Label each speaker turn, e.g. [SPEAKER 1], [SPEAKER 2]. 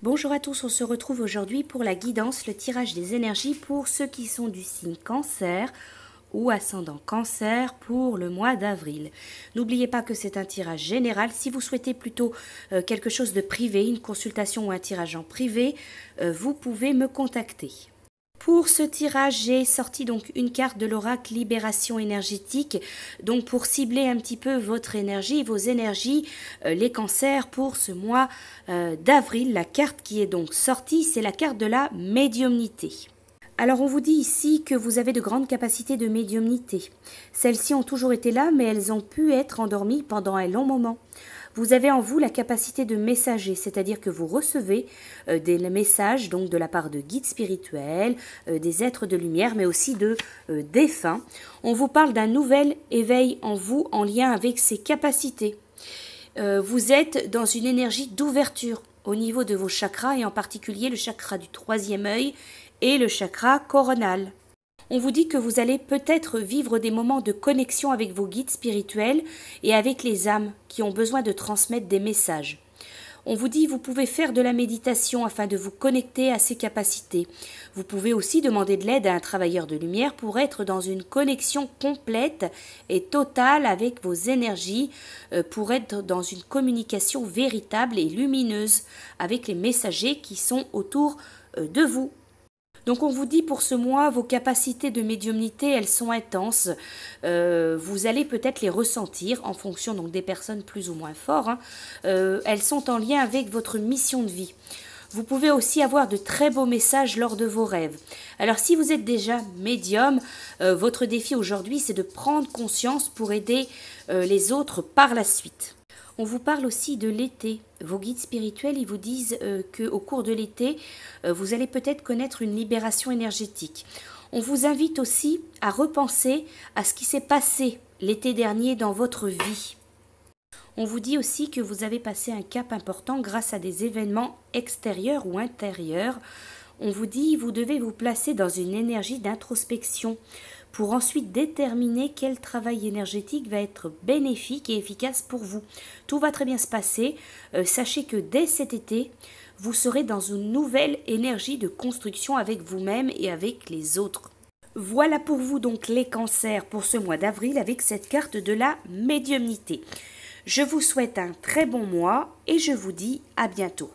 [SPEAKER 1] Bonjour à tous, on se retrouve aujourd'hui pour la guidance, le tirage des énergies pour ceux qui sont du signe cancer ou ascendant cancer pour le mois d'avril. N'oubliez pas que c'est un tirage général. Si vous souhaitez plutôt euh, quelque chose de privé, une consultation ou un tirage en privé, euh, vous pouvez me contacter. Pour ce tirage, j'ai sorti donc une carte de l'oracle Libération énergétique, donc pour cibler un petit peu votre énergie, vos énergies, euh, les cancers pour ce mois euh, d'avril. La carte qui est donc sortie, c'est la carte de la médiumnité. Alors on vous dit ici que vous avez de grandes capacités de médiumnité. Celles-ci ont toujours été là, mais elles ont pu être endormies pendant un long moment. Vous avez en vous la capacité de messager, c'est-à-dire que vous recevez euh, des messages donc de la part de guides spirituels, euh, des êtres de lumière, mais aussi de euh, défunts. On vous parle d'un nouvel éveil en vous en lien avec ces capacités. vous êtes dans une énergie d'ouverture au niveau de vos chakras et en particulier le chakra du troisième œil et le chakra coronal on vous dit que vous allez peut-être vivre des moments de connexion avec vos guides spirituels et avec les âmes qui ont besoin de transmettre des messages. On vous dit vous pouvez faire de la méditation afin de vous connecter à ces capacités. Vous pouvez aussi demander de l'aide à un travailleur de lumière pour être dans une connexion complète et totale avec vos énergies, euh, pour être dans une communication véritable et lumineuse avec les messagers qui sont autour euh, de vous donc on vous dit pour ce mois, vos capacités de médiumnité, elles sont intenses. Euh, vous allez peut-être les ressentir en fonction donc des personnes plus ou moins fortes. Hein. Euh, elles sont en lien avec votre mission de vie. Vous pouvez aussi avoir de très beaux messages lors de vos rêves. Alors si vous êtes déjà médium, euh, votre défi aujourd'hui c'est de prendre conscience pour aider les autres par la suite. On vous parle aussi de l'été. Vos guides spirituels, ils vous disent euh, que au cours de l'été, euh, vous allez peut-être connaître une libération énergétique. On vous invite aussi à repenser à ce qui s'est passé l'été dernier dans votre vie. On vous dit aussi que vous avez passé un cap important grâce à des événements extérieurs ou intérieurs on vous dit vous devez vous placer dans une énergie d'introspection pour ensuite déterminer quel travail énergétique va être bénéfique et efficace pour vous. Tout va très bien se passer. Euh, sachez que dès cet été, vous serez dans une nouvelle énergie de construction avec vous-même et avec les autres. Voilà pour vous donc les cancers pour ce mois d'avril avec cette carte de la médiumnité. Je vous souhaite un très bon mois et je vous dis à bientôt.